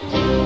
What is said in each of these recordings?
Thank you.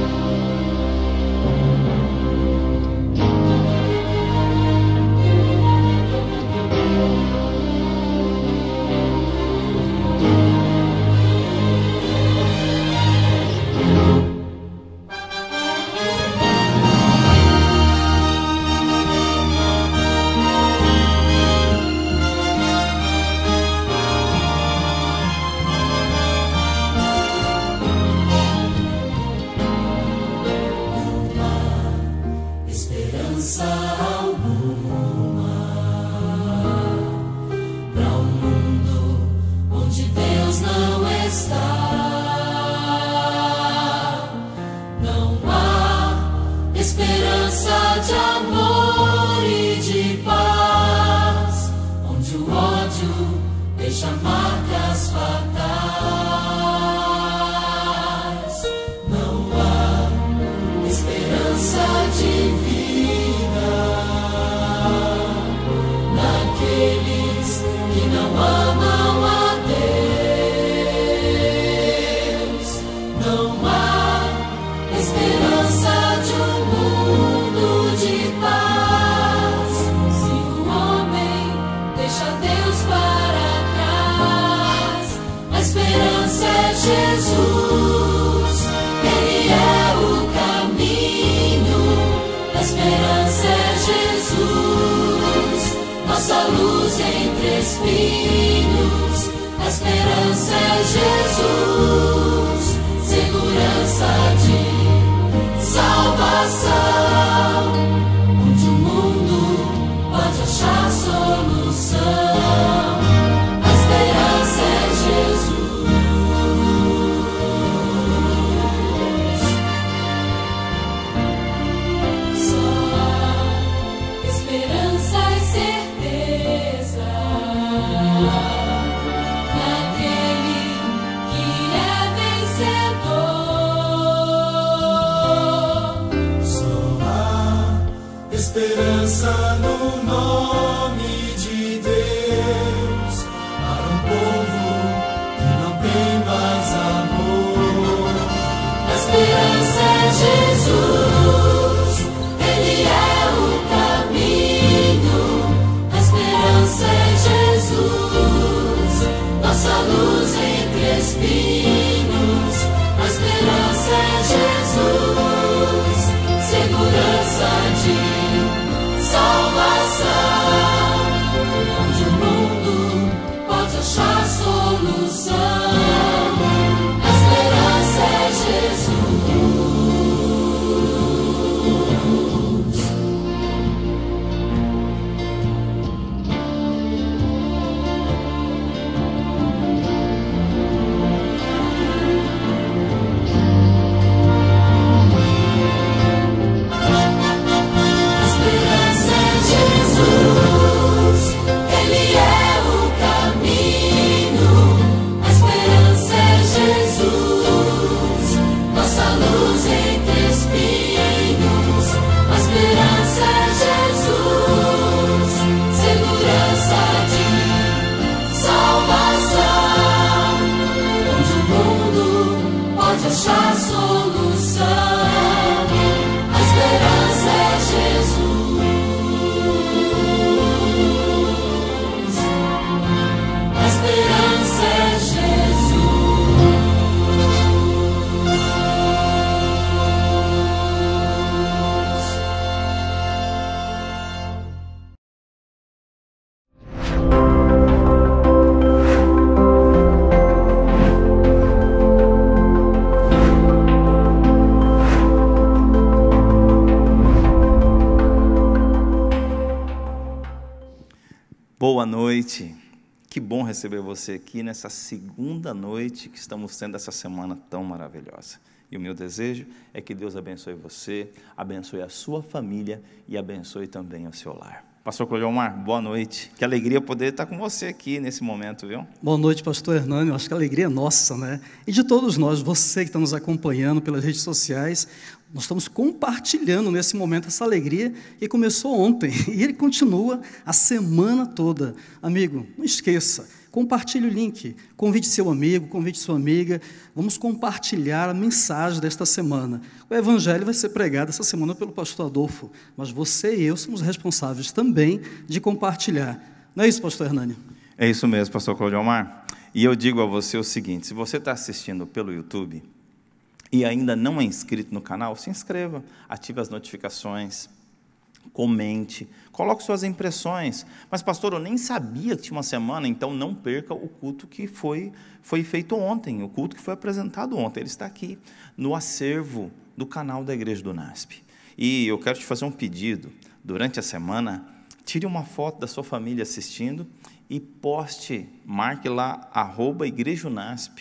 receber você aqui nessa segunda noite que estamos tendo essa semana tão maravilhosa. E o meu desejo é que Deus abençoe você, abençoe a sua família e abençoe também o seu lar. Pastor Coliomar, boa noite. Que alegria poder estar com você aqui nesse momento, viu? Boa noite, pastor Hernani. Eu acho que a alegria é nossa, né? E de todos nós, você que está nos acompanhando pelas redes sociais, nós estamos compartilhando nesse momento essa alegria que começou ontem e ele continua a semana toda. Amigo, não esqueça, Compartilhe o link, convide seu amigo, convide sua amiga. Vamos compartilhar a mensagem desta semana. O evangelho vai ser pregado essa semana pelo pastor Adolfo, mas você e eu somos responsáveis também de compartilhar. Não é isso, pastor Hernani? É isso mesmo, pastor Claudio Omar. E eu digo a você o seguinte: se você está assistindo pelo YouTube e ainda não é inscrito no canal, se inscreva, ative as notificações comente, coloque suas impressões. Mas, pastor, eu nem sabia que tinha uma semana, então não perca o culto que foi, foi feito ontem, o culto que foi apresentado ontem. Ele está aqui no acervo do canal da Igreja do NASP. E eu quero te fazer um pedido. Durante a semana, tire uma foto da sua família assistindo e poste, marque lá, arroba Igreja Unasp,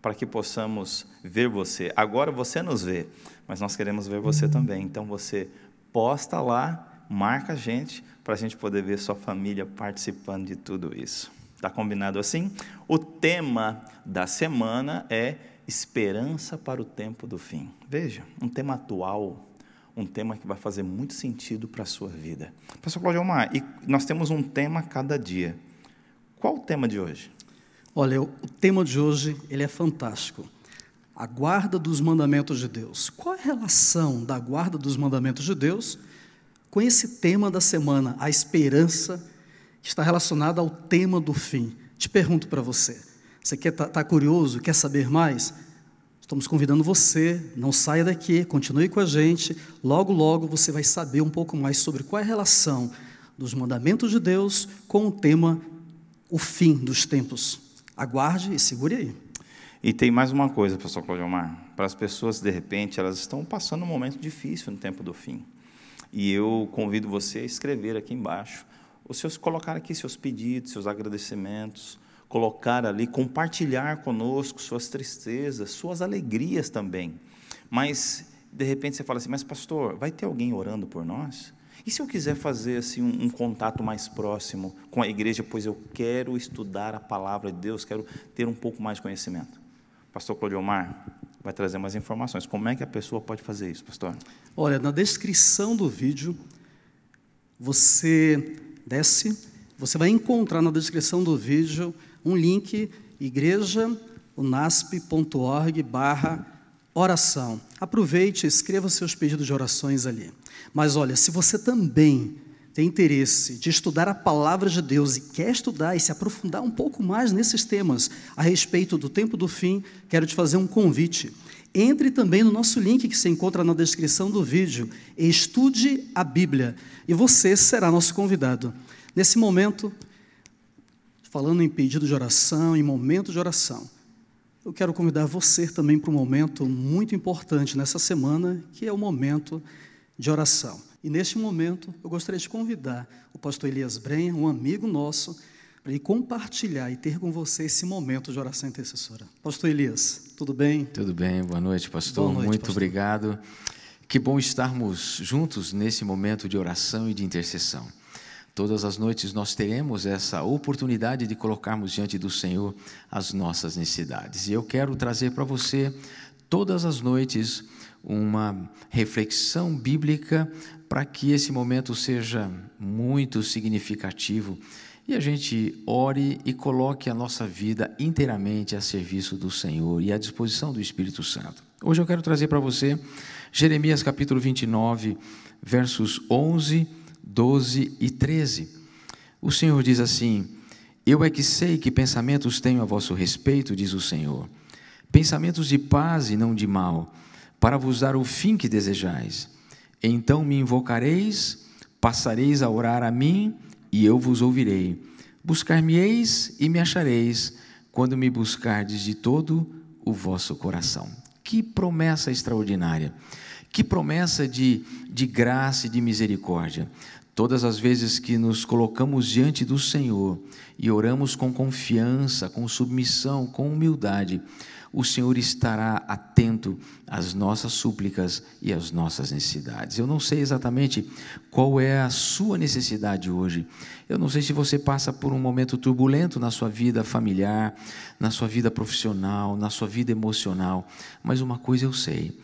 para que possamos ver você. Agora você nos vê, mas nós queremos ver você também. Então você posta lá, marca a gente, para a gente poder ver sua família participando de tudo isso. Está combinado assim? O tema da semana é Esperança para o Tempo do Fim. Veja, um tema atual, um tema que vai fazer muito sentido para a sua vida. Pastor Claudio Omar, e nós temos um tema a cada dia. Qual o tema de hoje? Olha, o tema de hoje ele é fantástico a guarda dos mandamentos de Deus. Qual é a relação da guarda dos mandamentos de Deus com esse tema da semana, a esperança, que está relacionada ao tema do fim? Te pergunto para você. Você está tá curioso, quer saber mais? Estamos convidando você, não saia daqui, continue com a gente. Logo, logo você vai saber um pouco mais sobre qual é a relação dos mandamentos de Deus com o tema o fim dos tempos. Aguarde e segure aí. E tem mais uma coisa, pastor Omar. para as pessoas, de repente, elas estão passando um momento difícil no tempo do fim. E eu convido você a escrever aqui embaixo, os seus, colocar aqui seus pedidos, seus agradecimentos, colocar ali, compartilhar conosco suas tristezas, suas alegrias também. Mas, de repente, você fala assim, mas pastor, vai ter alguém orando por nós? E se eu quiser fazer assim um, um, contato mais próximo com a igreja, pois eu quero estudar a palavra de Deus, quero ter um pouco mais de conhecimento? pastor Clodiomar vai trazer mais informações. Como é que a pessoa pode fazer isso, pastor? Olha, na descrição do vídeo, você desce, você vai encontrar na descrição do vídeo um link igrejaunasp.org barra oração. Aproveite, escreva seus pedidos de orações ali. Mas olha, se você também tem interesse de estudar a palavra de Deus e quer estudar e se aprofundar um pouco mais nesses temas a respeito do tempo do fim, quero te fazer um convite. Entre também no nosso link que se encontra na descrição do vídeo, estude a Bíblia e você será nosso convidado. Nesse momento, falando em pedido de oração, em momento de oração, eu quero convidar você também para um momento muito importante nessa semana, que é o momento de oração. E neste momento, eu gostaria de convidar o pastor Elias Brenha, um amigo nosso, para ir compartilhar e ter com você esse momento de oração intercessora. Pastor Elias, tudo bem? Tudo bem, boa noite, pastor. Boa noite, Muito pastor. obrigado. Que bom estarmos juntos nesse momento de oração e de intercessão. Todas as noites nós teremos essa oportunidade de colocarmos diante do Senhor as nossas necessidades. E eu quero trazer para você, todas as noites, uma reflexão bíblica para que esse momento seja muito significativo e a gente ore e coloque a nossa vida inteiramente a serviço do Senhor e à disposição do Espírito Santo. Hoje eu quero trazer para você Jeremias capítulo 29, versos 11, 12 e 13. O Senhor diz assim: Eu é que sei que pensamentos tenho a vosso respeito, diz o Senhor, pensamentos de paz e não de mal para vos dar o fim que desejais. Então me invocareis, passareis a orar a mim, e eu vos ouvirei. Buscar-me-eis e me achareis, quando me buscardes de todo o vosso coração. Que promessa extraordinária! Que promessa de, de graça e de misericórdia. Todas as vezes que nos colocamos diante do Senhor e oramos com confiança, com submissão, com humildade, o Senhor estará atento às nossas súplicas e às nossas necessidades. Eu não sei exatamente qual é a sua necessidade hoje. Eu não sei se você passa por um momento turbulento na sua vida familiar, na sua vida profissional, na sua vida emocional, mas uma coisa eu sei: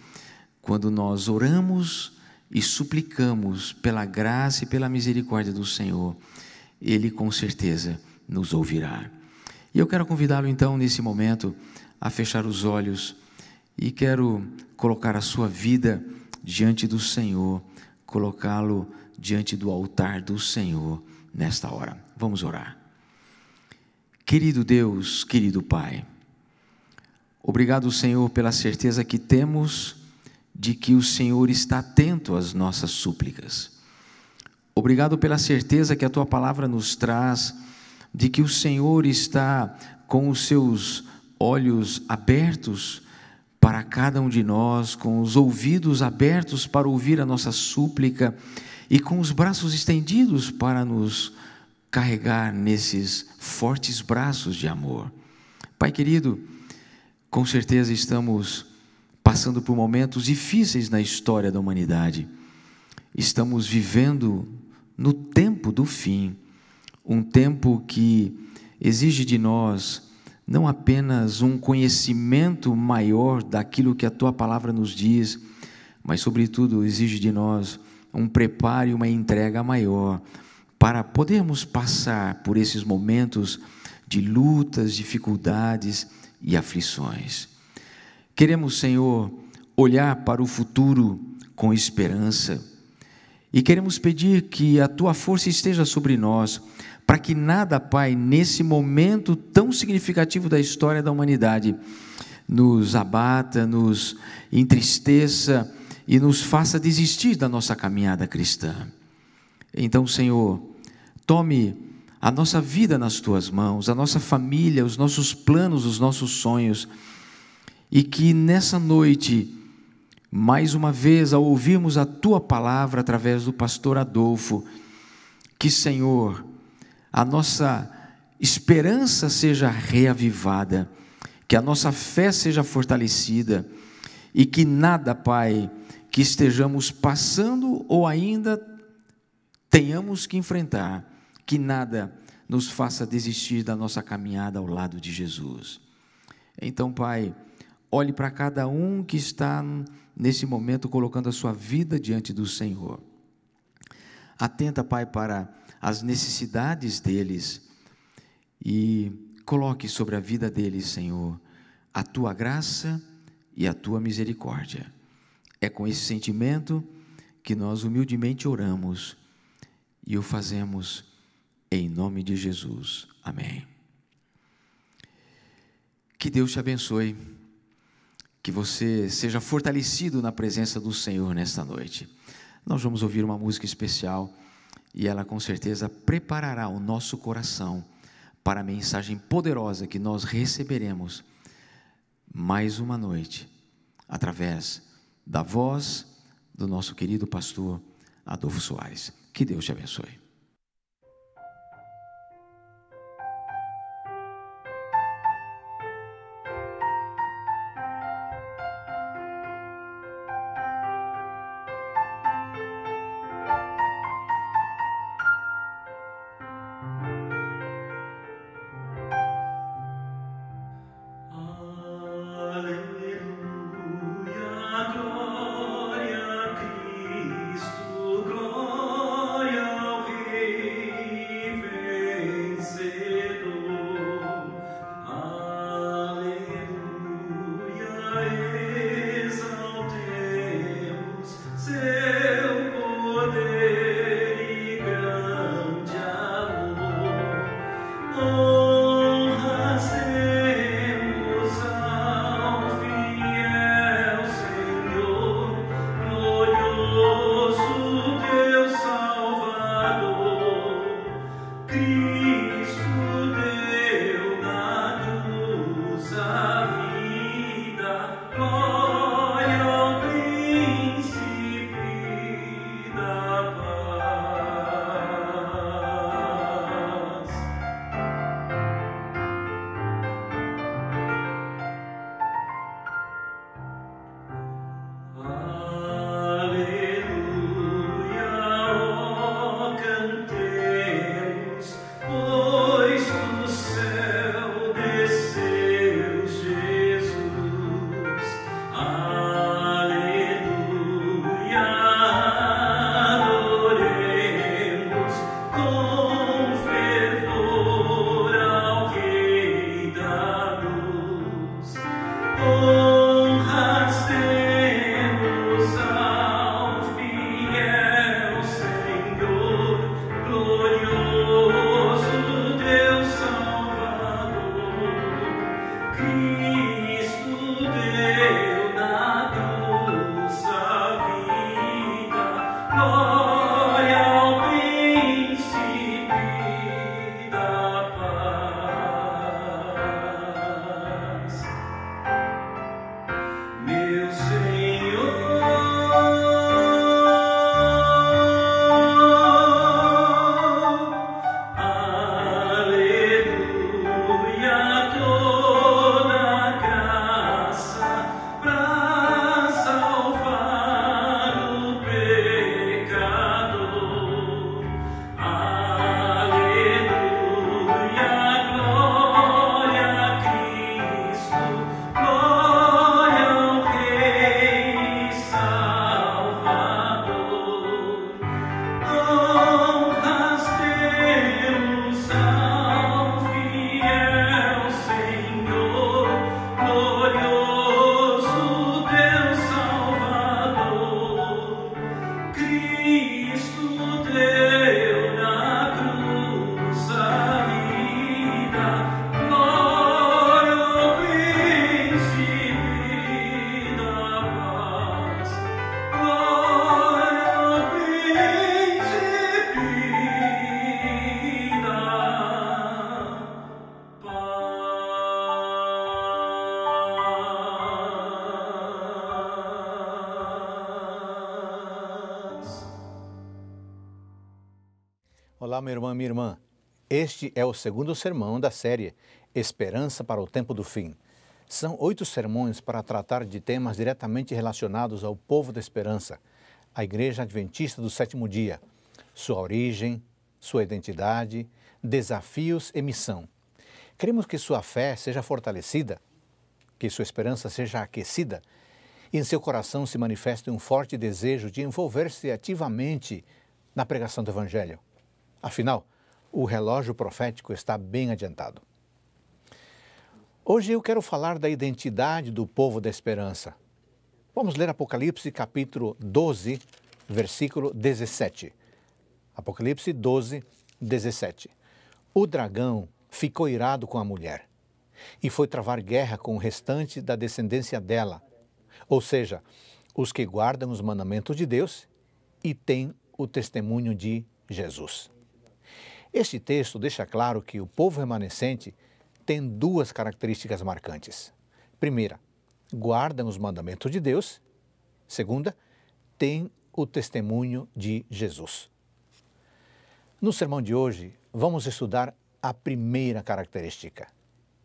quando nós oramos, e suplicamos pela graça e pela misericórdia do Senhor, Ele com certeza nos ouvirá. E eu quero convidá-lo então, nesse momento, a fechar os olhos e quero colocar a sua vida diante do Senhor, colocá-lo diante do altar do Senhor nesta hora. Vamos orar. Querido Deus, querido Pai, obrigado, Senhor, pela certeza que temos de que o Senhor está atento às nossas súplicas. Obrigado pela certeza que a tua palavra nos traz de que o Senhor está com os seus olhos abertos para cada um de nós, com os ouvidos abertos para ouvir a nossa súplica e com os braços estendidos para nos carregar nesses fortes braços de amor. Pai querido, com certeza estamos passando por momentos difíceis na história da humanidade. Estamos vivendo no tempo do fim, um tempo que exige de nós não apenas um conhecimento maior daquilo que a tua palavra nos diz, mas, sobretudo, exige de nós um preparo e uma entrega maior para podermos passar por esses momentos de lutas, dificuldades e aflições. Queremos, Senhor, olhar para o futuro com esperança e queremos pedir que a tua força esteja sobre nós, para que nada, Pai, nesse momento tão significativo da história da humanidade, nos abata, nos entristeça e nos faça desistir da nossa caminhada cristã. Então, Senhor, tome a nossa vida nas tuas mãos, a nossa família, os nossos planos, os nossos sonhos e que nessa noite, mais uma vez, ao ouvirmos a tua palavra através do pastor Adolfo, que, Senhor, a nossa esperança seja reavivada, que a nossa fé seja fortalecida e que nada, Pai, que estejamos passando ou ainda tenhamos que enfrentar, que nada nos faça desistir da nossa caminhada ao lado de Jesus. Então, Pai, Olhe para cada um que está nesse momento colocando a sua vida diante do Senhor. Atenta, Pai, para as necessidades deles e coloque sobre a vida deles, Senhor, a tua graça e a tua misericórdia. É com esse sentimento que nós humildemente oramos e o fazemos em nome de Jesus. Amém. Que Deus te abençoe que você seja fortalecido na presença do Senhor nesta noite. Nós vamos ouvir uma música especial e ela com certeza preparará o nosso coração para a mensagem poderosa que nós receberemos mais uma noite através da voz do nosso querido pastor Adolfo Soares. Que Deus te abençoe. minha irmã. Este é o segundo sermão da série Esperança para o Tempo do Fim. São oito sermões para tratar de temas diretamente relacionados ao povo da esperança, a Igreja Adventista do Sétimo Dia, sua origem, sua identidade, desafios e missão. Queremos que sua fé seja fortalecida, que sua esperança seja aquecida e em seu coração se manifeste um forte desejo de envolver-se ativamente na pregação do Evangelho. Afinal, o relógio profético está bem adiantado. Hoje eu quero falar da identidade do povo da esperança. Vamos ler Apocalipse capítulo 12, versículo 17. Apocalipse 12, 17. O dragão ficou irado com a mulher e foi travar guerra com o restante da descendência dela, ou seja, os que guardam os mandamentos de Deus e têm o testemunho de Jesus. Este texto deixa claro que o povo remanescente tem duas características marcantes. Primeira, guardam os mandamentos de Deus. Segunda, têm o testemunho de Jesus. No sermão de hoje, vamos estudar a primeira característica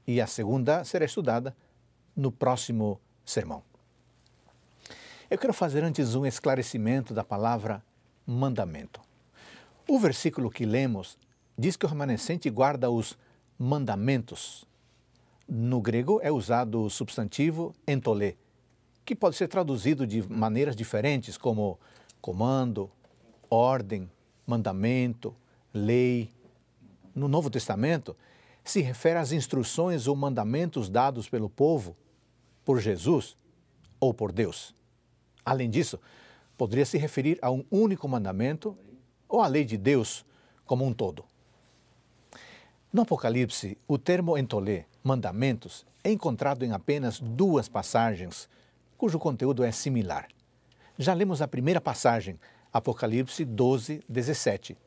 e a segunda será estudada no próximo sermão. Eu quero fazer antes um esclarecimento da palavra mandamento. O versículo que lemos diz que o remanescente guarda os mandamentos. No grego é usado o substantivo entolê, que pode ser traduzido de maneiras diferentes, como comando, ordem, mandamento, lei. No Novo Testamento, se refere às instruções ou mandamentos dados pelo povo, por Jesus ou por Deus. Além disso, poderia se referir a um único mandamento ou à lei de Deus como um todo. No Apocalipse, o termo entolê, mandamentos, é encontrado em apenas duas passagens, cujo conteúdo é similar. Já lemos a primeira passagem, Apocalipse 12, 17.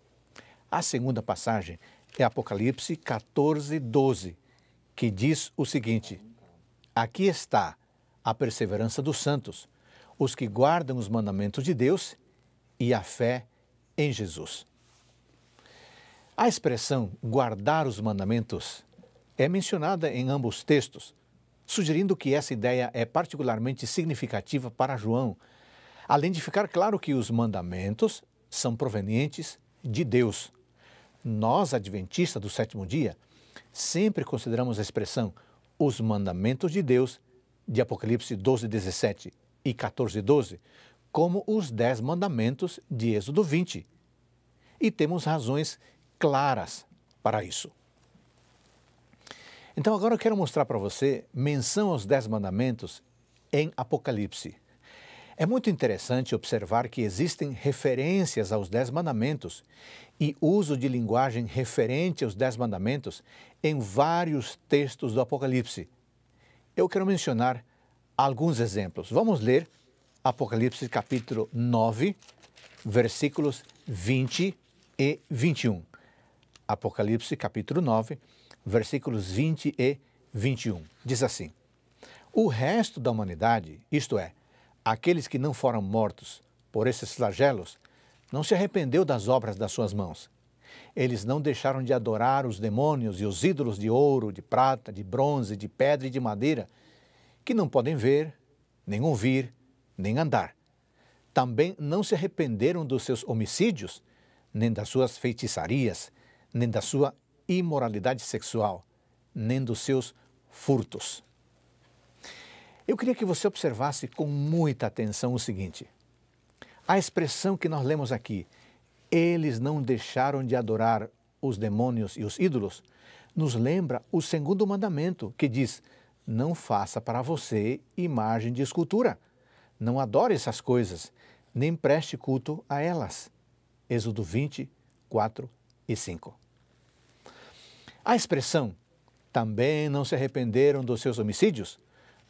A segunda passagem é Apocalipse 14, 12, que diz o seguinte: Aqui está a perseverança dos santos, os que guardam os mandamentos de Deus e a fé em Jesus. A expressão guardar os mandamentos é mencionada em ambos textos, sugerindo que essa ideia é particularmente significativa para João, além de ficar claro que os mandamentos são provenientes de Deus. Nós, adventistas do sétimo dia, sempre consideramos a expressão os mandamentos de Deus de Apocalipse 12, 17 e 14, 12 como os dez mandamentos de Êxodo 20. E temos razões claras para isso. Então, agora eu quero mostrar para você menção aos Dez Mandamentos em Apocalipse. É muito interessante observar que existem referências aos Dez Mandamentos e uso de linguagem referente aos Dez Mandamentos em vários textos do Apocalipse. Eu quero mencionar alguns exemplos. Vamos ler Apocalipse capítulo 9, versículos 20 e 21. Apocalipse capítulo 9, versículos 20 e 21. Diz assim: O resto da humanidade, isto é, aqueles que não foram mortos por esses flagelos, não se arrependeu das obras das suas mãos. Eles não deixaram de adorar os demônios e os ídolos de ouro, de prata, de bronze, de pedra e de madeira, que não podem ver, nem ouvir, nem andar. Também não se arrependeram dos seus homicídios, nem das suas feitiçarias, nem da sua imoralidade sexual, nem dos seus furtos. Eu queria que você observasse com muita atenção o seguinte: a expressão que nós lemos aqui, eles não deixaram de adorar os demônios e os ídolos, nos lembra o segundo mandamento que diz: não faça para você imagem de escultura, não adore essas coisas, nem preste culto a elas. Êxodo 20, 4 e 5. A expressão também não se arrependeram dos seus homicídios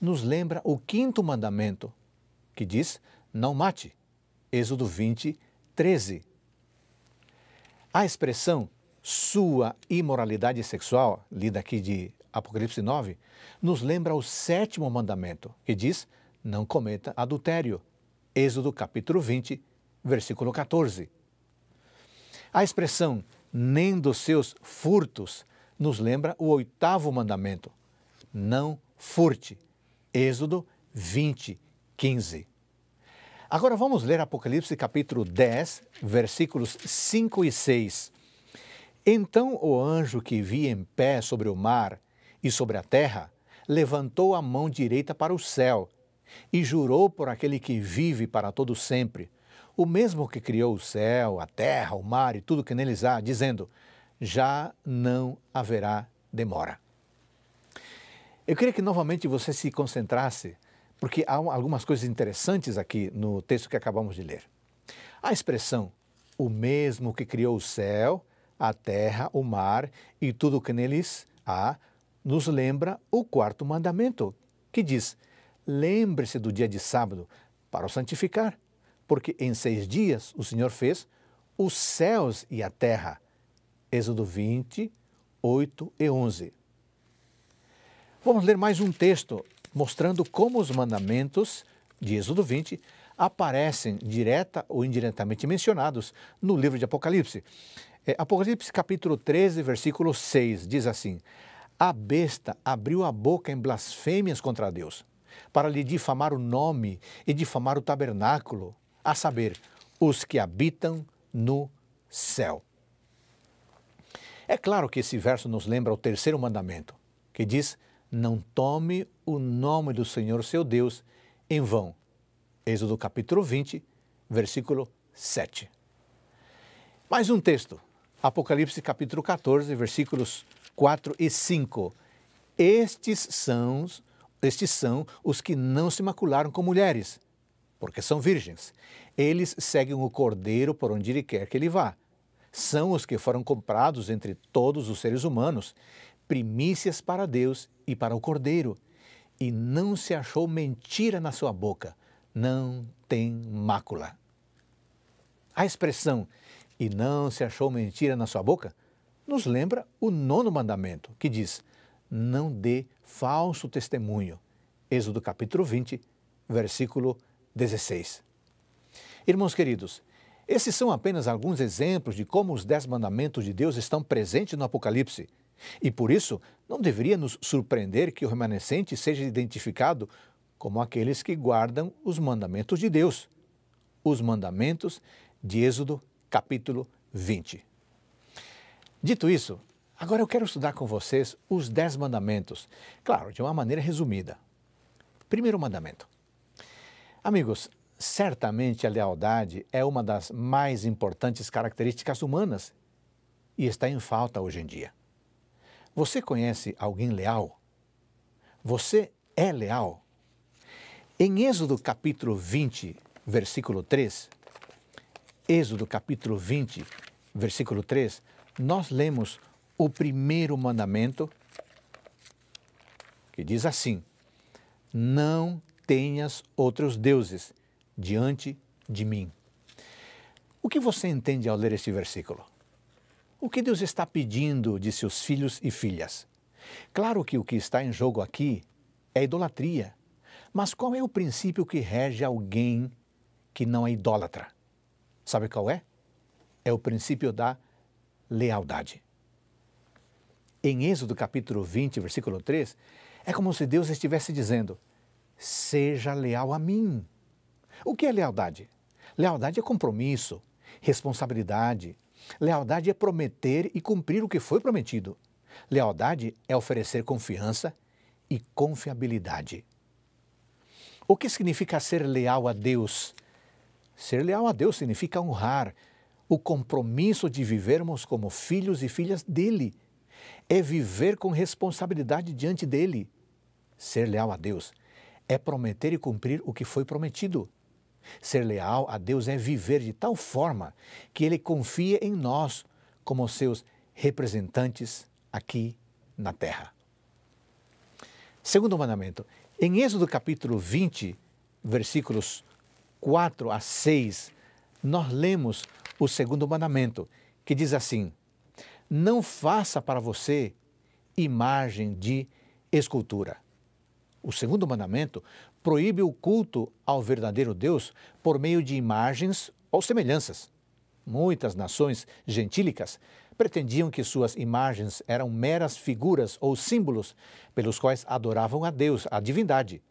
nos lembra o quinto mandamento, que diz: não mate. Êxodo 20, 13. A expressão sua imoralidade sexual, lida aqui de Apocalipse 9, nos lembra o sétimo mandamento, que diz: não cometa adultério. Êxodo capítulo 20, versículo 14. A expressão nem dos seus furtos nos lembra o oitavo mandamento: não furte. Êxodo 20, 15. Agora vamos ler Apocalipse capítulo 10, versículos 5 e 6. Então o anjo que vi em pé sobre o mar e sobre a terra levantou a mão direita para o céu e jurou por aquele que vive para todo sempre, o mesmo que criou o céu, a terra, o mar e tudo que neles há, dizendo: já não haverá demora. Eu queria que novamente você se concentrasse, porque há algumas coisas interessantes aqui no texto que acabamos de ler. A expressão o mesmo que criou o céu, a terra, o mar e tudo o que neles há, nos lembra o quarto mandamento, que diz: Lembre-se do dia de sábado para o santificar, porque em seis dias o Senhor fez os céus e a terra, Êxodo 20, 8 e 11. Vamos ler mais um texto mostrando como os mandamentos de Êxodo 20 aparecem direta ou indiretamente mencionados no livro de Apocalipse. É, Apocalipse capítulo 13, versículo 6 diz assim: A besta abriu a boca em blasfêmias contra Deus, para lhe difamar o nome e difamar o tabernáculo, a saber, os que habitam no céu. É claro que esse verso nos lembra o terceiro mandamento, que diz: Não tome o nome do Senhor seu Deus em vão. Êxodo capítulo 20, versículo 7. Mais um texto, Apocalipse capítulo 14, versículos 4 e 5. Estes são, estes são os que não se macularam com mulheres, porque são virgens. Eles seguem o cordeiro por onde ele quer que ele vá são os que foram comprados entre todos os seres humanos, primícias para Deus e para o Cordeiro. E não se achou mentira na sua boca, não tem mácula. A expressão e não se achou mentira na sua boca nos lembra o nono mandamento, que diz: não dê falso testemunho. Êxodo capítulo 20, versículo 16. Irmãos queridos, esses são apenas alguns exemplos de como os dez mandamentos de Deus estão presentes no Apocalipse. E por isso, não deveria nos surpreender que o remanescente seja identificado como aqueles que guardam os mandamentos de Deus. Os mandamentos de Êxodo, capítulo 20. Dito isso, agora eu quero estudar com vocês os dez mandamentos, claro, de uma maneira resumida. Primeiro mandamento. Amigos, Certamente a lealdade é uma das mais importantes características humanas e está em falta hoje em dia. Você conhece alguém leal? Você é leal? Em Êxodo capítulo 20, versículo 3, Êxodo capítulo 20, versículo 3, nós lemos o primeiro mandamento que diz assim: Não tenhas outros deuses diante de mim. O que você entende ao ler este versículo? O que Deus está pedindo de seus filhos e filhas? Claro que o que está em jogo aqui é idolatria, mas qual é o princípio que rege alguém que não é idólatra? Sabe qual é? É o princípio da lealdade. Em Êxodo capítulo 20, versículo 3, é como se Deus estivesse dizendo: Seja leal a mim o que é lealdade? Lealdade é compromisso, responsabilidade. Lealdade é prometer e cumprir o que foi prometido. Lealdade é oferecer confiança e confiabilidade. O que significa ser leal a Deus? Ser leal a Deus significa honrar o compromisso de vivermos como filhos e filhas dele. É viver com responsabilidade diante dele. Ser leal a Deus é prometer e cumprir o que foi prometido. Ser leal a Deus é viver de tal forma que Ele confia em nós como seus representantes aqui na terra. Segundo mandamento, em Êxodo capítulo 20, versículos 4 a 6, nós lemos o segundo mandamento, que diz assim: Não faça para você imagem de escultura. O segundo mandamento proíbe o culto ao verdadeiro Deus por meio de imagens ou semelhanças. Muitas nações gentílicas pretendiam que suas imagens eram meras figuras ou símbolos pelos quais adoravam a Deus, a divindade.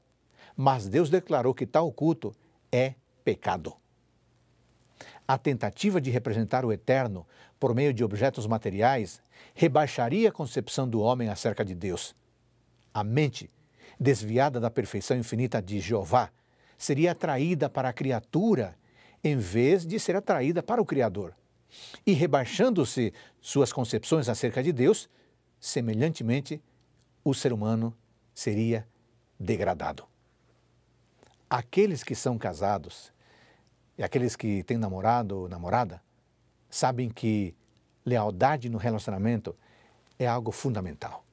Mas Deus declarou que tal culto é pecado. A tentativa de representar o eterno por meio de objetos materiais rebaixaria a concepção do homem acerca de Deus. A mente desviada da perfeição infinita de Jeová, seria atraída para a criatura em vez de ser atraída para o Criador. E rebaixando-se suas concepções acerca de Deus, semelhantemente, o ser humano seria degradado. Aqueles que são casados e aqueles que têm namorado ou namorada sabem que lealdade no relacionamento é algo fundamental.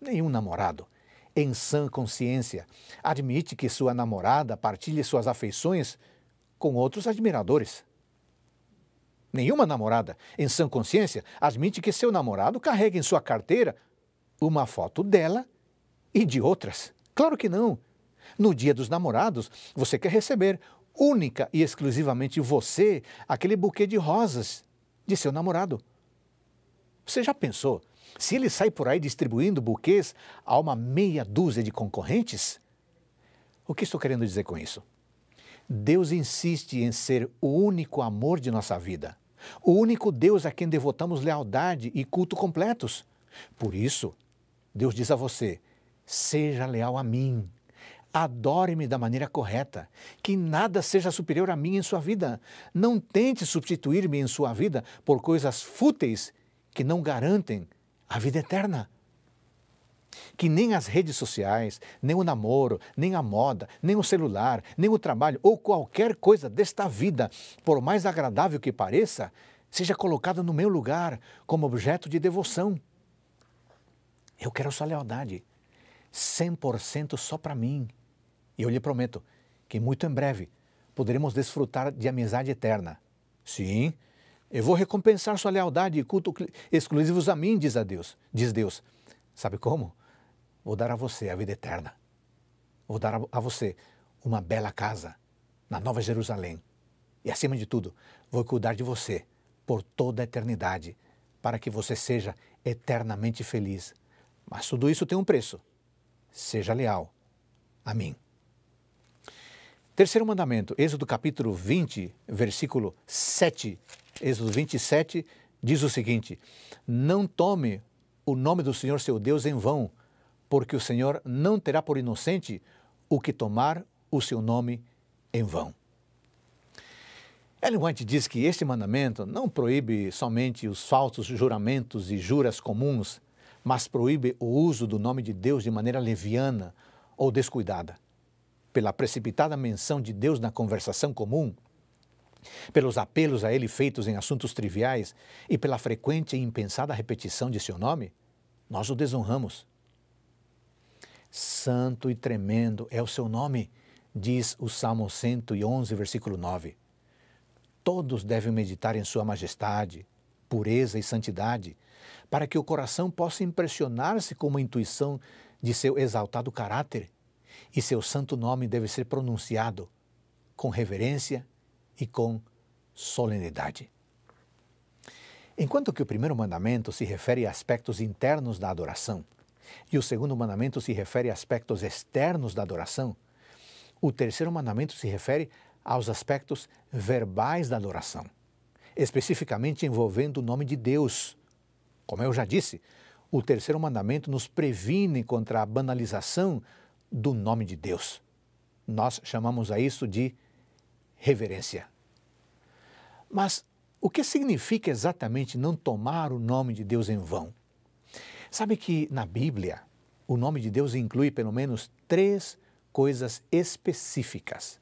Nenhum namorado em sã consciência. Admite que sua namorada partilhe suas afeições com outros admiradores. Nenhuma namorada, em sã consciência, admite que seu namorado carregue em sua carteira uma foto dela e de outras. Claro que não. No dia dos namorados, você quer receber única e exclusivamente você aquele buquê de rosas de seu namorado. Você já pensou se ele sai por aí distribuindo buquês a uma meia dúzia de concorrentes? O que estou querendo dizer com isso? Deus insiste em ser o único amor de nossa vida, o único Deus a quem devotamos lealdade e culto completos. Por isso, Deus diz a você: seja leal a mim. Adore-me da maneira correta, que nada seja superior a mim em sua vida. Não tente substituir-me em sua vida por coisas fúteis que não garantem a vida eterna. Que nem as redes sociais, nem o namoro, nem a moda, nem o celular, nem o trabalho ou qualquer coisa desta vida, por mais agradável que pareça, seja colocada no meu lugar como objeto de devoção. Eu quero sua lealdade, 100% só para mim. E eu lhe prometo que muito em breve poderemos desfrutar de amizade eterna. Sim, eu vou recompensar sua lealdade e culto exclusivos a mim, diz a Deus. Diz Deus. Sabe como? Vou dar a você a vida eterna. Vou dar a você uma bela casa na Nova Jerusalém. E acima de tudo, vou cuidar de você por toda a eternidade, para que você seja eternamente feliz. Mas tudo isso tem um preço. Seja leal a mim. Terceiro mandamento, Êxodo capítulo 20, versículo 7 Êxodo 27 diz o seguinte: Não tome o nome do Senhor seu Deus em vão, porque o Senhor não terá por inocente o que tomar o seu nome em vão. Ellen White diz que este mandamento não proíbe somente os falsos juramentos e juras comuns, mas proíbe o uso do nome de Deus de maneira leviana ou descuidada. Pela precipitada menção de Deus na conversação comum, pelos apelos a ele feitos em assuntos triviais e pela frequente e impensada repetição de seu nome, nós o desonramos. Santo e tremendo é o seu nome, diz o Salmo 111, versículo 9. Todos devem meditar em Sua majestade, pureza e santidade, para que o coração possa impressionar-se com uma intuição de seu exaltado caráter, e seu santo nome deve ser pronunciado com reverência e com solenidade. Enquanto que o primeiro mandamento se refere a aspectos internos da adoração e o segundo mandamento se refere a aspectos externos da adoração, o terceiro mandamento se refere aos aspectos verbais da adoração, especificamente envolvendo o nome de Deus. Como eu já disse, o terceiro mandamento nos previne contra a banalização do nome de Deus. Nós chamamos a isso de reverência. Mas o que significa exatamente não tomar o nome de Deus em vão? Sabe que na Bíblia, o nome de Deus inclui pelo menos três coisas específicas.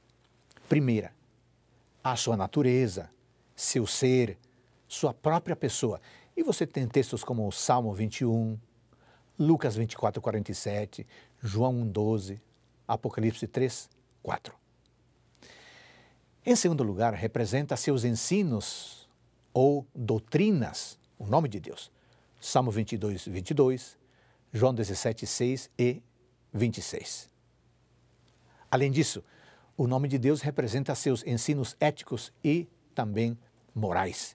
Primeira, a sua natureza, seu ser, sua própria pessoa. E você tem textos como o Salmo 21, Lucas 24, 47, João 1, 12, Apocalipse 3, 4. Em segundo lugar, representa seus ensinos ou doutrinas, o nome de Deus. Salmo 22, 22, João 17, 6 e 26. Além disso, o nome de Deus representa seus ensinos éticos e também morais.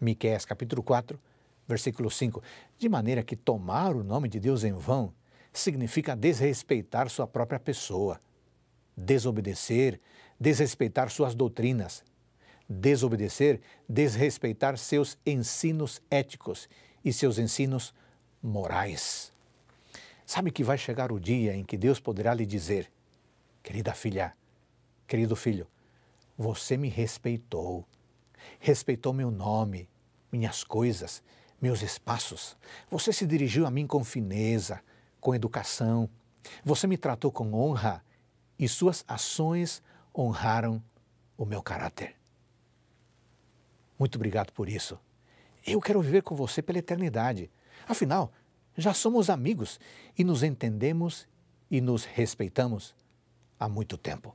Miqueias capítulo 4, versículo 5. De maneira que tomar o nome de Deus em vão significa desrespeitar sua própria pessoa, desobedecer desrespeitar suas doutrinas. Desobedecer, desrespeitar seus ensinos éticos e seus ensinos morais. Sabe que vai chegar o dia em que Deus poderá lhe dizer: Querida filha, querido filho, você me respeitou, respeitou meu nome, minhas coisas, meus espaços. Você se dirigiu a mim com fineza, com educação. Você me tratou com honra e suas ações honraram o meu caráter. Muito obrigado por isso. Eu quero viver com você pela eternidade. Afinal, já somos amigos e nos entendemos e nos respeitamos há muito tempo.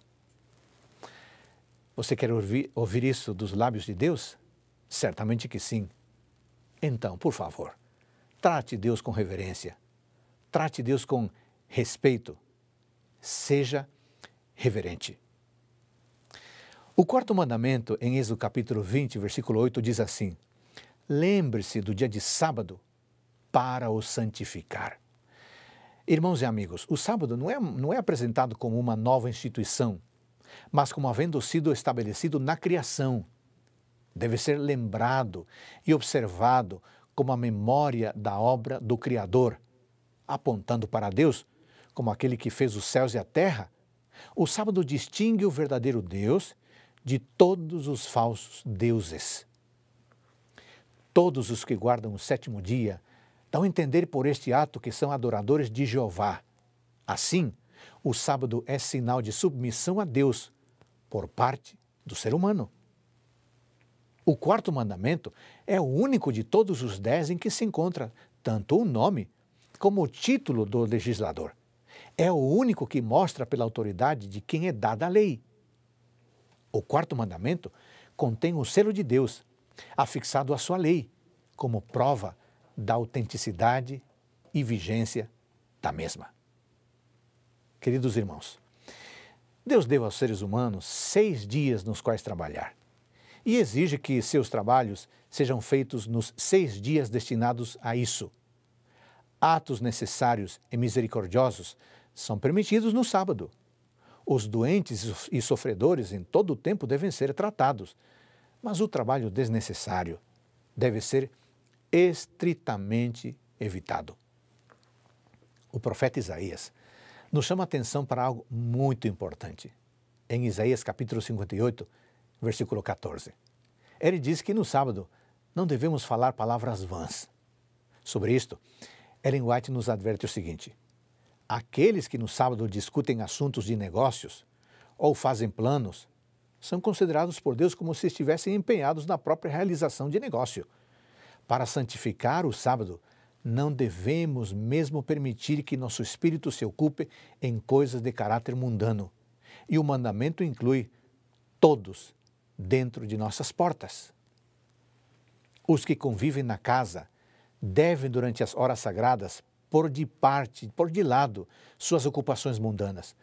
Você quer ouvir, ouvir isso dos lábios de Deus? Certamente que sim. Então, por favor, trate Deus com reverência. Trate Deus com respeito. Seja reverente. O quarto mandamento, em Êxodo capítulo 20, versículo 8, diz assim: Lembre-se do dia de sábado para o santificar. Irmãos e amigos, o sábado não é, não é apresentado como uma nova instituição, mas como havendo sido estabelecido na criação. Deve ser lembrado e observado como a memória da obra do Criador, apontando para Deus, como aquele que fez os céus e a terra. O sábado distingue o verdadeiro Deus de todos os falsos deuses. Todos os que guardam o sétimo dia dão a entender por este ato que são adoradores de Jeová. Assim, o sábado é sinal de submissão a Deus por parte do ser humano. O quarto mandamento é o único de todos os dez em que se encontra tanto o nome como o título do legislador. É o único que mostra pela autoridade de quem é dada a lei. O quarto mandamento contém o selo de Deus, afixado à sua lei, como prova da autenticidade e vigência da mesma. Queridos irmãos, Deus deu aos seres humanos seis dias nos quais trabalhar e exige que seus trabalhos sejam feitos nos seis dias destinados a isso. Atos necessários e misericordiosos são permitidos no sábado, os doentes e sofredores em todo o tempo devem ser tratados, mas o trabalho desnecessário deve ser estritamente evitado. O profeta Isaías nos chama a atenção para algo muito importante. Em Isaías capítulo 58, versículo 14. Ele diz que no sábado não devemos falar palavras vãs. Sobre isto, Ellen White nos adverte o seguinte: Aqueles que no sábado discutem assuntos de negócios ou fazem planos são considerados por Deus como se estivessem empenhados na própria realização de negócio. Para santificar o sábado, não devemos mesmo permitir que nosso espírito se ocupe em coisas de caráter mundano. E o mandamento inclui todos dentro de nossas portas. Os que convivem na casa devem, durante as horas sagradas, por de parte, por de lado, suas ocupações mundanas.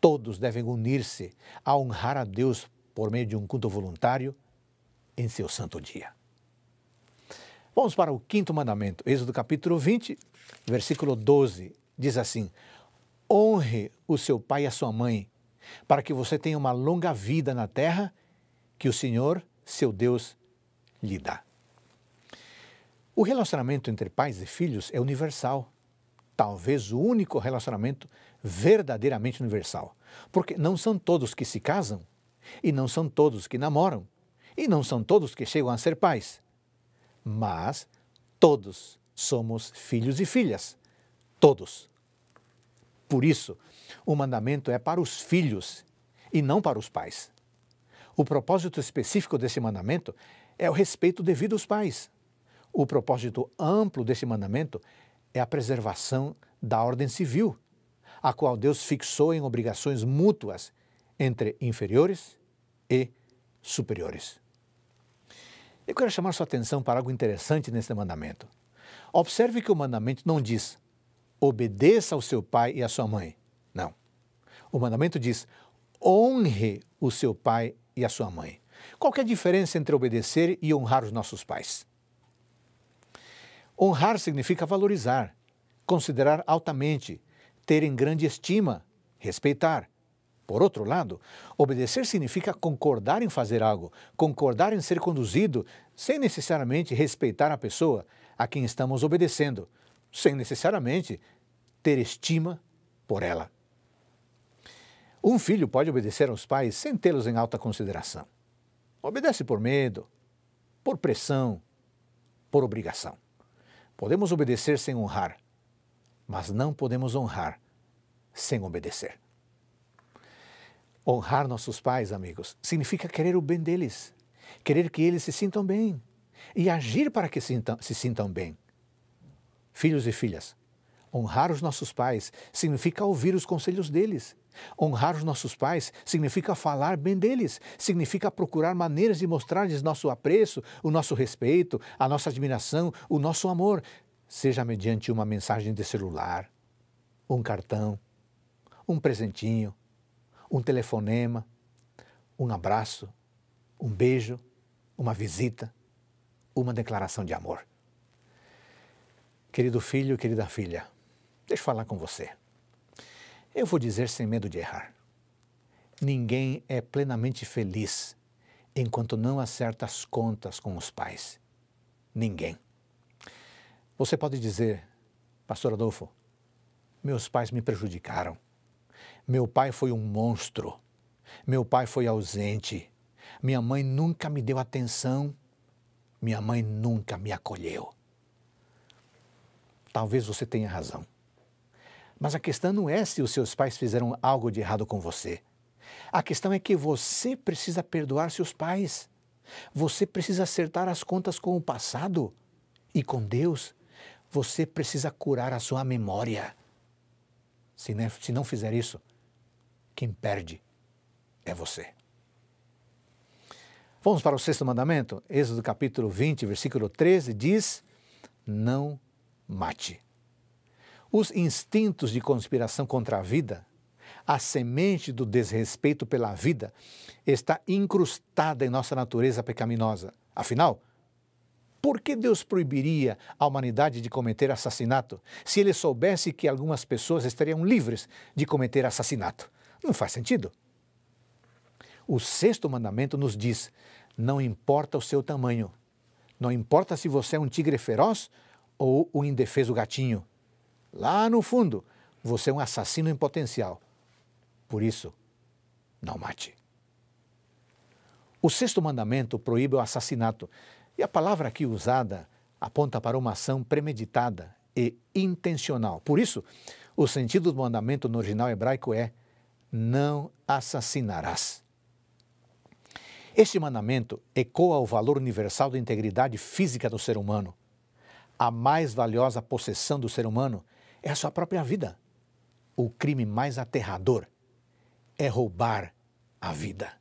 Todos devem unir-se a honrar a Deus por meio de um culto voluntário em seu santo dia. Vamos para o quinto mandamento, Êxodo capítulo 20, versículo 12. Diz assim: Honre o seu pai e a sua mãe, para que você tenha uma longa vida na terra que o Senhor, seu Deus, lhe dá. O relacionamento entre pais e filhos é universal talvez o único relacionamento verdadeiramente universal. Porque não são todos que se casam, e não são todos que namoram, e não são todos que chegam a ser pais. Mas todos somos filhos e filhas. Todos. Por isso, o mandamento é para os filhos e não para os pais. O propósito específico desse mandamento é o respeito devido aos pais. O propósito amplo desse mandamento é a preservação da ordem civil, a qual Deus fixou em obrigações mútuas entre inferiores e superiores. Eu quero chamar sua atenção para algo interessante nesse mandamento. Observe que o mandamento não diz obedeça ao seu pai e à sua mãe. Não. O mandamento diz honre o seu pai e a sua mãe. Qual é a diferença entre obedecer e honrar os nossos pais? Honrar significa valorizar, considerar altamente, ter em grande estima, respeitar. Por outro lado, obedecer significa concordar em fazer algo, concordar em ser conduzido, sem necessariamente respeitar a pessoa a quem estamos obedecendo, sem necessariamente ter estima por ela. Um filho pode obedecer aos pais sem tê-los em alta consideração. Obedece por medo, por pressão, por obrigação. Podemos obedecer sem honrar, mas não podemos honrar sem obedecer. Honrar nossos pais, amigos, significa querer o bem deles, querer que eles se sintam bem e agir para que se sintam, se sintam bem. Filhos e filhas, Honrar os nossos pais significa ouvir os conselhos deles. Honrar os nossos pais significa falar bem deles, significa procurar maneiras de mostrar-lhes nosso apreço, o nosso respeito, a nossa admiração, o nosso amor, seja mediante uma mensagem de celular, um cartão, um presentinho, um telefonema, um abraço, um beijo, uma visita, uma declaração de amor. Querido filho, querida filha, Deixa eu falar com você. Eu vou dizer sem medo de errar. Ninguém é plenamente feliz enquanto não acerta as contas com os pais. Ninguém. Você pode dizer, Pastor Adolfo, meus pais me prejudicaram. Meu pai foi um monstro. Meu pai foi ausente. Minha mãe nunca me deu atenção. Minha mãe nunca me acolheu. Talvez você tenha razão. Mas a questão não é se os seus pais fizeram algo de errado com você. A questão é que você precisa perdoar seus pais. Você precisa acertar as contas com o passado e com Deus. Você precisa curar a sua memória. Se não, é, se não fizer isso, quem perde é você. Vamos para o sexto mandamento? Êxodo capítulo 20, versículo 13 diz: Não mate. Os instintos de conspiração contra a vida, a semente do desrespeito pela vida, está incrustada em nossa natureza pecaminosa. Afinal, por que Deus proibiria a humanidade de cometer assassinato se ele soubesse que algumas pessoas estariam livres de cometer assassinato? Não faz sentido. O sexto mandamento nos diz: não importa o seu tamanho, não importa se você é um tigre feroz ou um indefeso gatinho. Lá no fundo, você é um assassino em potencial. Por isso, não mate. O sexto mandamento proíbe o assassinato, e a palavra aqui usada aponta para uma ação premeditada e intencional. Por isso, o sentido do mandamento no original hebraico é: não assassinarás. Este mandamento ecoa o valor universal da integridade física do ser humano, a mais valiosa possessão do ser humano é a sua própria vida. O crime mais aterrador é roubar a vida.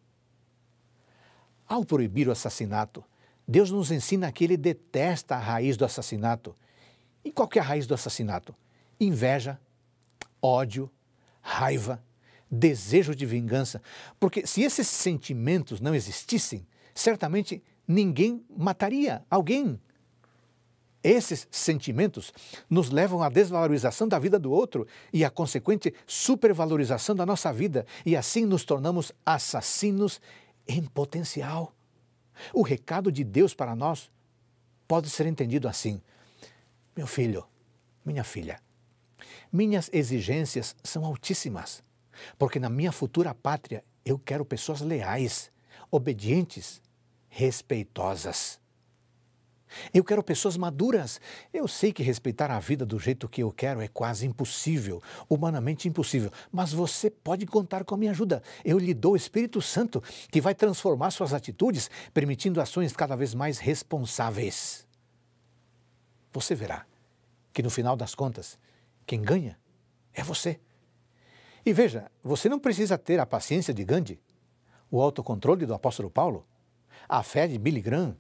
Ao proibir o assassinato, Deus nos ensina que ele detesta a raiz do assassinato. E qual é a raiz do assassinato? Inveja, ódio, raiva, desejo de vingança. Porque se esses sentimentos não existissem, certamente ninguém mataria alguém. Esses sentimentos nos levam à desvalorização da vida do outro e à consequente supervalorização da nossa vida, e assim nos tornamos assassinos em potencial. O recado de Deus para nós pode ser entendido assim: Meu filho, minha filha, minhas exigências são altíssimas, porque na minha futura pátria eu quero pessoas leais, obedientes, respeitosas. Eu quero pessoas maduras. Eu sei que respeitar a vida do jeito que eu quero é quase impossível, humanamente impossível, mas você pode contar com a minha ajuda. Eu lhe dou o Espírito Santo, que vai transformar suas atitudes, permitindo ações cada vez mais responsáveis. Você verá que no final das contas, quem ganha é você. E veja, você não precisa ter a paciência de Gandhi, o autocontrole do apóstolo Paulo, a fé de Billy Graham,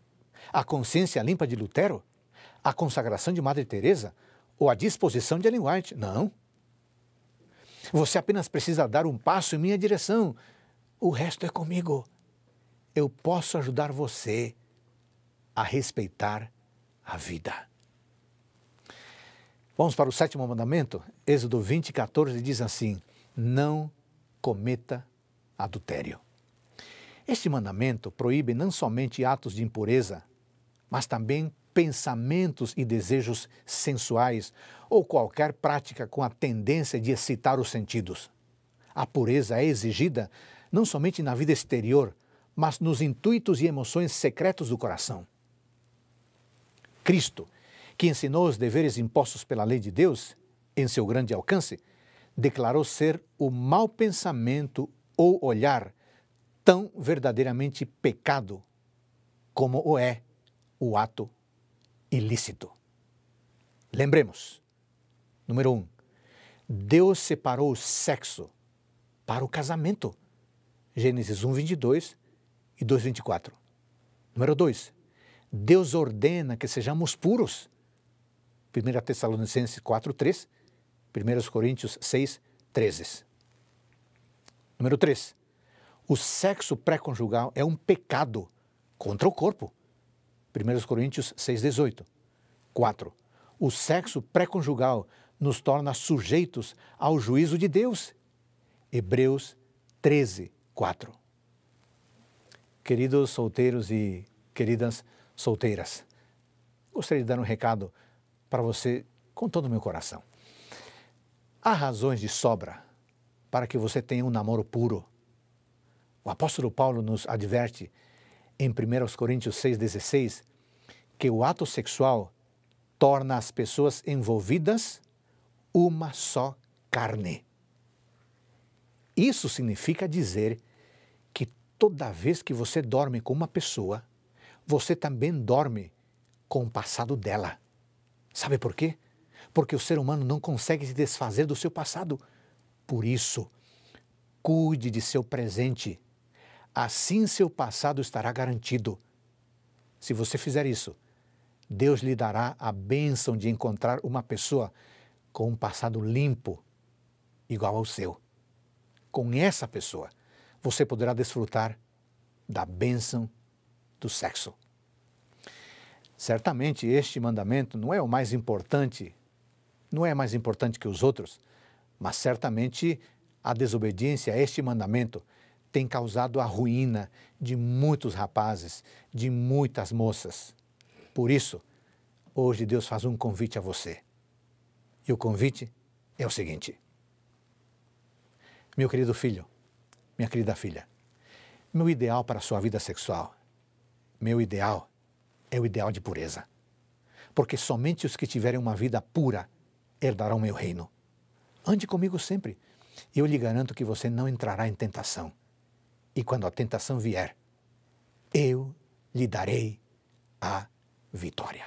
a consciência limpa de Lutero, a consagração de Madre Teresa ou a disposição de Ellen White. Não. Você apenas precisa dar um passo em minha direção. O resto é comigo. Eu posso ajudar você a respeitar a vida. Vamos para o sétimo mandamento? Êxodo 20, 14 diz assim: Não cometa adultério. Este mandamento proíbe não somente atos de impureza, mas também pensamentos e desejos sensuais ou qualquer prática com a tendência de excitar os sentidos. A pureza é exigida não somente na vida exterior, mas nos intuitos e emoções secretos do coração. Cristo, que ensinou os deveres impostos pela lei de Deus, em seu grande alcance, declarou ser o mau pensamento ou olhar tão verdadeiramente pecado como o é o ato ilícito. Lembremos, número um, Deus separou o sexo para o casamento. Gênesis 1, 22 e 2, 24. Número 2. Deus ordena que sejamos puros. 1 Tessalonicenses 4, 3. 1 Coríntios 6, 13. Número 3. O sexo pré-conjugal é um pecado contra o corpo. 1 Coríntios 6,18. 4. O sexo pré-conjugal nos torna sujeitos ao juízo de Deus. Hebreus 13, 4. Queridos solteiros e queridas solteiras, gostaria de dar um recado para você com todo o meu coração. Há razões de sobra para que você tenha um namoro puro o apóstolo Paulo nos adverte em 1 Coríntios 6,16 que o ato sexual torna as pessoas envolvidas uma só carne. Isso significa dizer que toda vez que você dorme com uma pessoa, você também dorme com o passado dela. Sabe por quê? Porque o ser humano não consegue se desfazer do seu passado. Por isso, cuide de seu presente Assim seu passado estará garantido. Se você fizer isso, Deus lhe dará a bênção de encontrar uma pessoa com um passado limpo, igual ao seu. Com essa pessoa, você poderá desfrutar da bênção do sexo. Certamente este mandamento não é o mais importante, não é mais importante que os outros, mas certamente a desobediência a este mandamento tem causado a ruína de muitos rapazes, de muitas moças. Por isso, hoje Deus faz um convite a você. E o convite é o seguinte: Meu querido filho, minha querida filha, meu ideal para a sua vida sexual, meu ideal é o ideal de pureza. Porque somente os que tiverem uma vida pura herdarão meu reino. Ande comigo sempre, e eu lhe garanto que você não entrará em tentação e quando a tentação vier, eu lhe darei a vitória.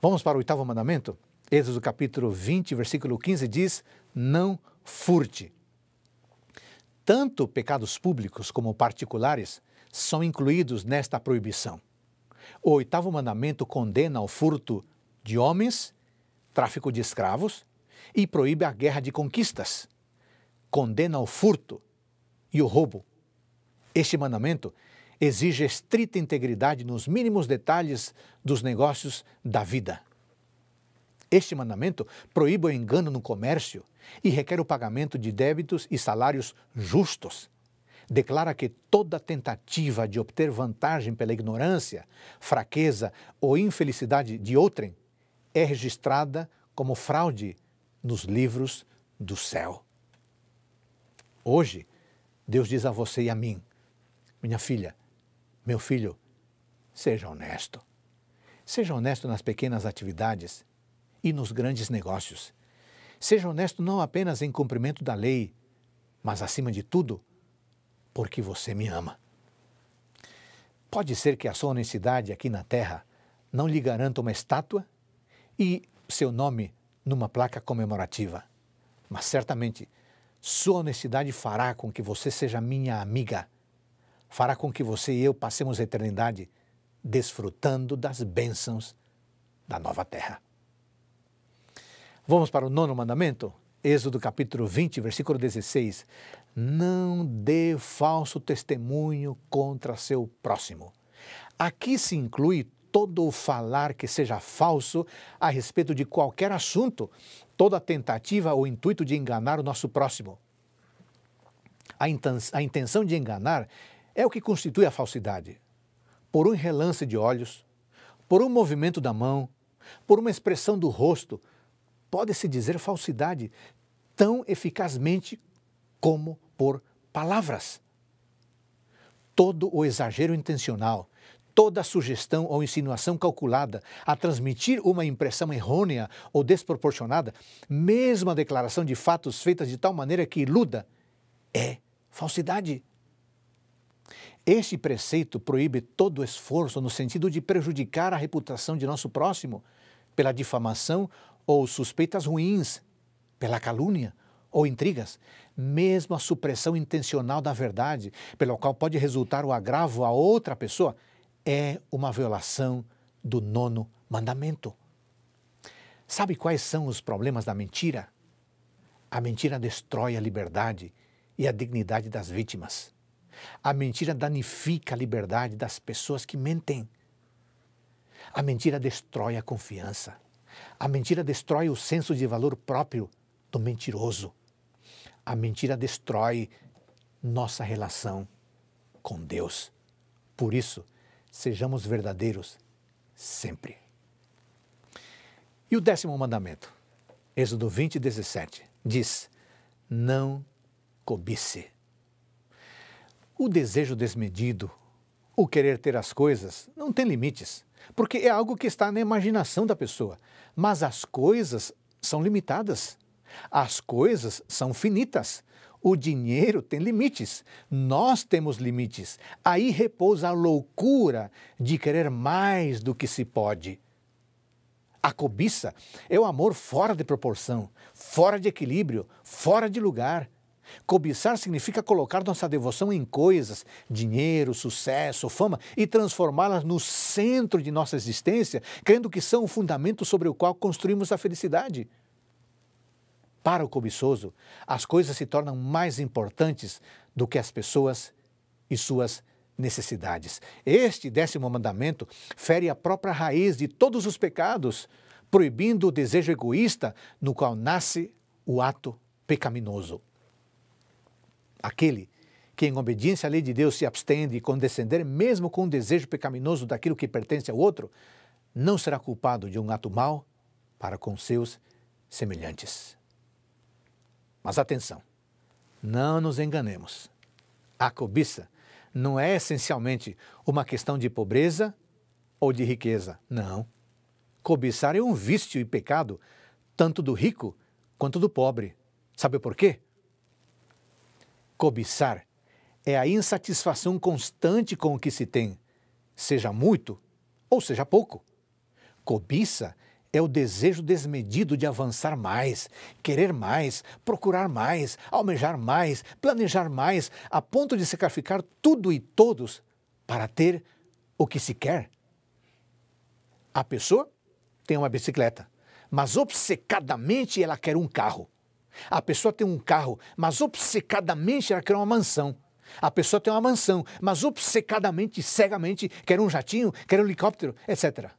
Vamos para o oitavo mandamento? Êxodo capítulo 20, versículo 15 diz: Não furte. Tanto pecados públicos como particulares são incluídos nesta proibição. O oitavo mandamento condena o furto de homens, tráfico de escravos e proíbe a guerra de conquistas. Condena o furto e o roubo. Este mandamento exige estrita integridade nos mínimos detalhes dos negócios da vida. Este mandamento proíbe o engano no comércio e requer o pagamento de débitos e salários justos. Declara que toda tentativa de obter vantagem pela ignorância, fraqueza ou infelicidade de outrem é registrada como fraude nos livros do céu. Hoje, Deus diz a você e a mim: minha filha, meu filho, seja honesto. Seja honesto nas pequenas atividades e nos grandes negócios. Seja honesto não apenas em cumprimento da lei, mas acima de tudo, porque você me ama. Pode ser que a sua honestidade aqui na terra não lhe garanta uma estátua e seu nome numa placa comemorativa, mas certamente sua honestidade fará com que você seja minha amiga. Fará com que você e eu passemos a eternidade desfrutando das bênçãos da nova terra. Vamos para o nono mandamento? Êxodo capítulo 20, versículo 16. Não dê falso testemunho contra seu próximo. Aqui se inclui todo o falar que seja falso a respeito de qualquer assunto, toda tentativa ou intuito de enganar o nosso próximo. A intenção de enganar é o que constitui a falsidade. Por um relance de olhos, por um movimento da mão, por uma expressão do rosto, pode-se dizer falsidade tão eficazmente como por palavras. Todo o exagero intencional, toda sugestão ou insinuação calculada a transmitir uma impressão errônea ou desproporcionada, mesmo a declaração de fatos feitas de tal maneira que iluda, é falsidade. Este preceito proíbe todo esforço no sentido de prejudicar a reputação de nosso próximo pela difamação ou suspeitas ruins, pela calúnia ou intrigas, mesmo a supressão intencional da verdade, pelo qual pode resultar o agravo a outra pessoa, é uma violação do nono mandamento. Sabe quais são os problemas da mentira? A mentira destrói a liberdade e a dignidade das vítimas. A mentira danifica a liberdade das pessoas que mentem. A mentira destrói a confiança. A mentira destrói o senso de valor próprio do mentiroso. A mentira destrói nossa relação com Deus. Por isso, sejamos verdadeiros sempre. E o décimo mandamento, Êxodo 20, 17, diz: Não cobice. O desejo desmedido, o querer ter as coisas, não tem limites, porque é algo que está na imaginação da pessoa. Mas as coisas são limitadas. As coisas são finitas. O dinheiro tem limites, nós temos limites. Aí repousa a loucura de querer mais do que se pode. A cobiça é o um amor fora de proporção, fora de equilíbrio, fora de lugar. Cobiçar significa colocar nossa devoção em coisas, dinheiro, sucesso, fama, e transformá-las no centro de nossa existência, crendo que são o fundamento sobre o qual construímos a felicidade para o cobiçoso, as coisas se tornam mais importantes do que as pessoas e suas necessidades. Este décimo mandamento fere a própria raiz de todos os pecados, proibindo o desejo egoísta no qual nasce o ato pecaminoso. Aquele que, em obediência à lei de Deus, se abstém de condescender mesmo com o desejo pecaminoso daquilo que pertence ao outro, não será culpado de um ato mau para com seus semelhantes. Mas atenção, não nos enganemos. A cobiça não é essencialmente uma questão de pobreza ou de riqueza. Não. Cobiçar é um vício e pecado, tanto do rico quanto do pobre. Sabe por quê? Cobiçar é a insatisfação constante com o que se tem, seja muito ou seja pouco. Cobiça é o desejo desmedido de avançar mais, querer mais, procurar mais, almejar mais, planejar mais, a ponto de sacrificar tudo e todos para ter o que se quer. A pessoa tem uma bicicleta, mas obcecadamente ela quer um carro. A pessoa tem um carro, mas obcecadamente ela quer uma mansão. A pessoa tem uma mansão, mas obcecadamente, cegamente, quer um jatinho, quer um helicóptero, etc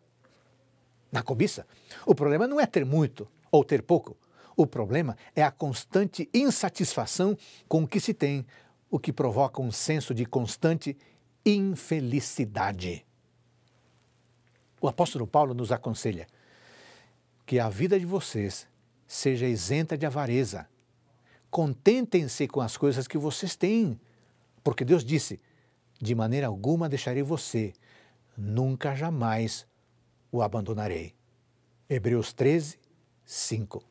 na cobiça. O problema não é ter muito ou ter pouco. O problema é a constante insatisfação com o que se tem, o que provoca um senso de constante infelicidade. O apóstolo Paulo nos aconselha que a vida de vocês seja isenta de avareza. Contentem-se com as coisas que vocês têm, porque Deus disse: de maneira alguma deixarei você, nunca jamais o abandonarei. Hebreus 13, 5.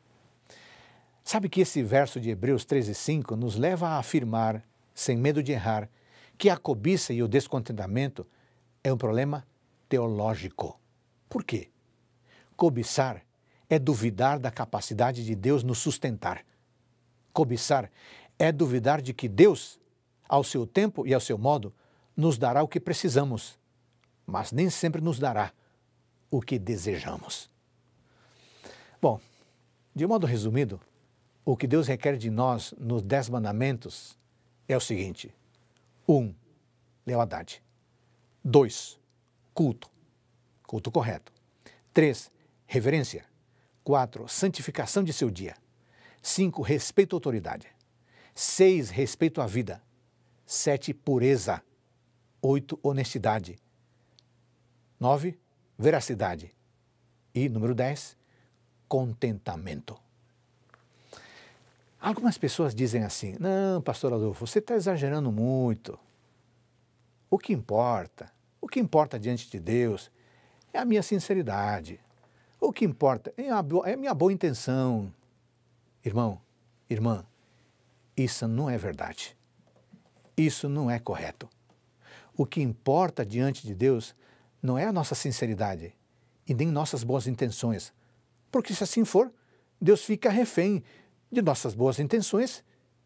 Sabe que esse verso de Hebreus 13, 5 nos leva a afirmar, sem medo de errar, que a cobiça e o descontentamento é um problema teológico. Por quê? Cobiçar é duvidar da capacidade de Deus nos sustentar. Cobiçar é duvidar de que Deus, ao seu tempo e ao seu modo, nos dará o que precisamos, mas nem sempre nos dará o que desejamos. Bom, de modo resumido, o que Deus requer de nós nos Dez Mandamentos é o seguinte: 1. Um, lealdade. 2. Culto. Culto correto. 3. Reverência. 4. Santificação de seu dia. 5. Respeito à autoridade. 6. Respeito à vida. 7. Pureza. 8. Honestidade. 9 veracidade. E, número 10, contentamento. Algumas pessoas dizem assim: não, pastor Adolfo, você está exagerando muito. O que importa, o que importa diante de Deus é a minha sinceridade. O que importa é a, é a minha boa intenção. Irmão, irmã, isso não é verdade. Isso não é correto. O que importa diante de Deus não é a nossa sinceridade e nem nossas boas intenções. Porque se assim for, Deus fica refém de nossas boas intenções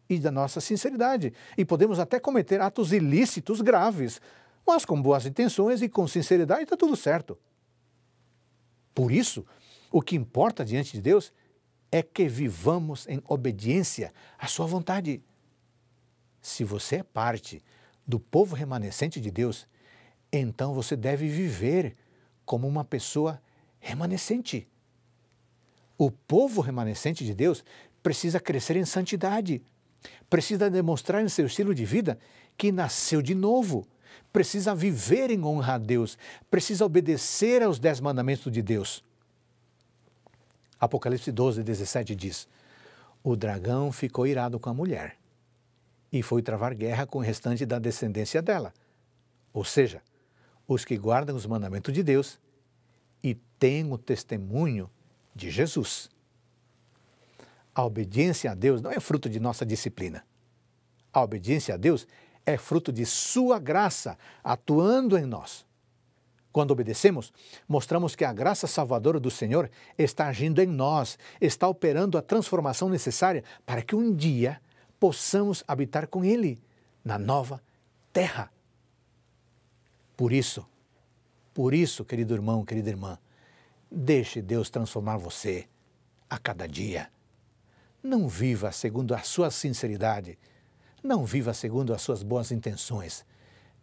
e da nossa sinceridade. E podemos até cometer atos ilícitos graves, mas com boas intenções e com sinceridade está tudo certo. Por isso, o que importa diante de Deus é que vivamos em obediência à Sua vontade. Se você é parte do povo remanescente de Deus então você deve viver como uma pessoa remanescente. O povo remanescente de Deus precisa crescer em santidade, precisa demonstrar em seu estilo de vida que nasceu de novo, precisa viver em honra a Deus, precisa obedecer aos dez mandamentos de Deus. Apocalipse 12, 17 diz: O dragão ficou irado com a mulher e foi travar guerra com o restante da descendência dela. Ou seja, os que guardam os mandamentos de Deus e têm o testemunho de Jesus. A obediência a Deus não é fruto de nossa disciplina. A obediência a Deus é fruto de Sua graça atuando em nós. Quando obedecemos, mostramos que a graça salvadora do Senhor está agindo em nós, está operando a transformação necessária para que um dia possamos habitar com Ele na nova terra. Por isso, por isso, querido irmão, querida irmã, deixe Deus transformar você a cada dia. Não viva segundo a sua sinceridade, não viva segundo as suas boas intenções,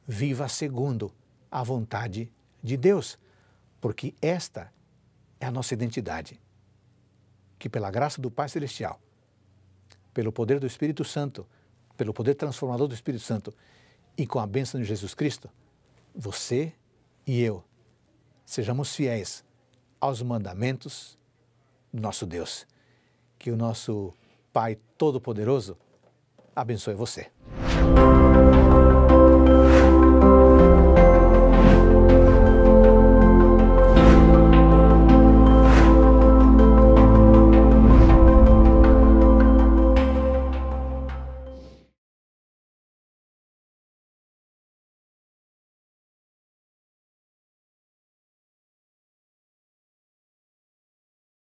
viva segundo a vontade de Deus, porque esta é a nossa identidade. Que pela graça do Pai Celestial, pelo poder do Espírito Santo, pelo poder transformador do Espírito Santo e com a bênção de Jesus Cristo, você e eu, sejamos fiéis aos mandamentos do nosso Deus. Que o nosso Pai Todo-Poderoso abençoe você.